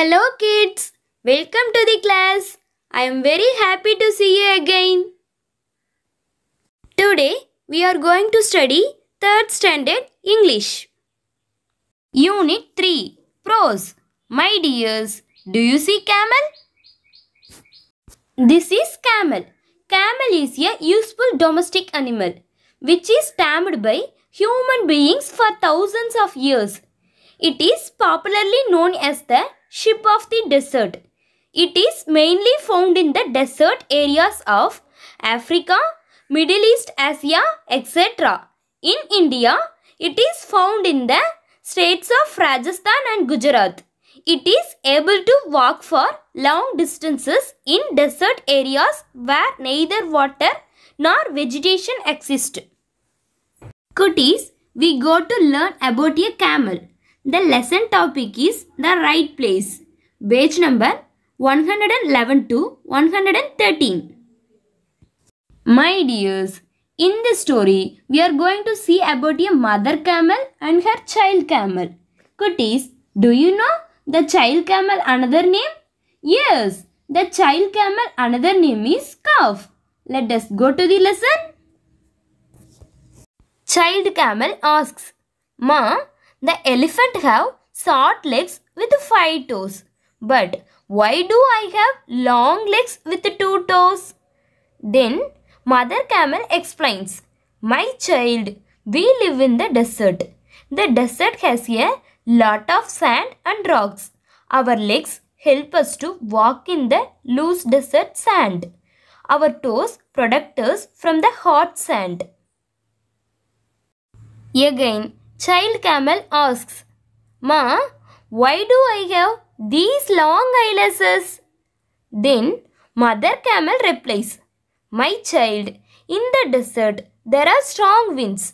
Hello kids, welcome to the class. I am very happy to see you again. Today we are going to study 3rd standard English. Unit 3 Prose My dears, do you see camel? This is camel. Camel is a useful domestic animal which is tamed by human beings for thousands of years. It is popularly known as the ship of the desert. It is mainly found in the desert areas of Africa, Middle East, Asia, etc. In India, it is found in the states of Rajasthan and Gujarat. It is able to walk for long distances in desert areas where neither water nor vegetation exist. Cuties, we go to learn about a camel. The lesson topic is the right place. Page number 111 to 113. My dears, in this story, we are going to see about a mother camel and her child camel. Kutis, do you know the child camel another name? Yes, the child camel another name is calf. Let us go to the lesson. Child camel asks, Ma, the elephant have short legs with five toes. But why do I have long legs with two toes? Then Mother Camel explains, My child, we live in the desert. The desert has a lot of sand and rocks. Our legs help us to walk in the loose desert sand. Our toes protect us from the hot sand. Again, Child camel asks, Ma, why do I have these long eyelashes? Then mother camel replies, My child, in the desert there are strong winds.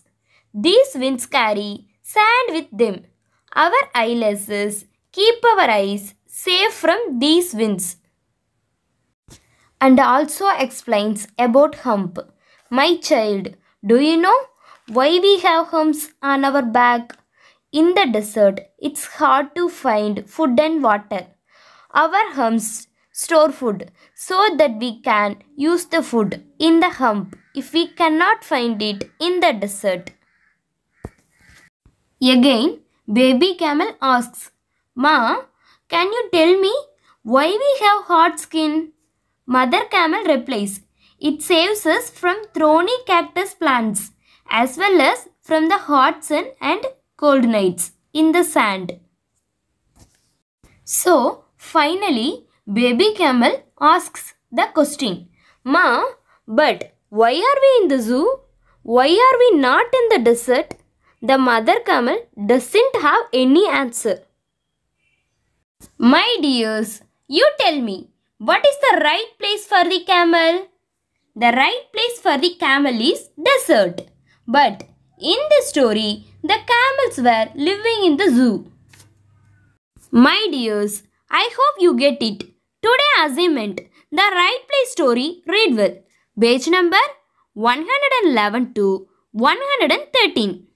These winds carry sand with them. Our eyelashes keep our eyes safe from these winds. And also explains about hump. My child, do you know why we have humps on our back? In the desert, it's hard to find food and water. Our humps store food so that we can use the food in the hump if we cannot find it in the desert. Again, baby camel asks, Ma, can you tell me why we have hot skin? Mother camel replies, It saves us from thorny cactus plants as well as from the hot sun and cold nights in the sand. So, finally, baby camel asks the question, Ma, but why are we in the zoo? Why are we not in the desert? The mother camel doesn't have any answer. My dears, you tell me, what is the right place for the camel? The right place for the camel is desert. But in the story, the camels were living in the zoo. My dears, I hope you get it. Today assignment, the right place story read well. Page number 111 to 113.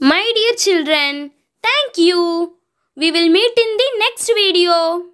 My dear children, thank you. We will meet in the next video.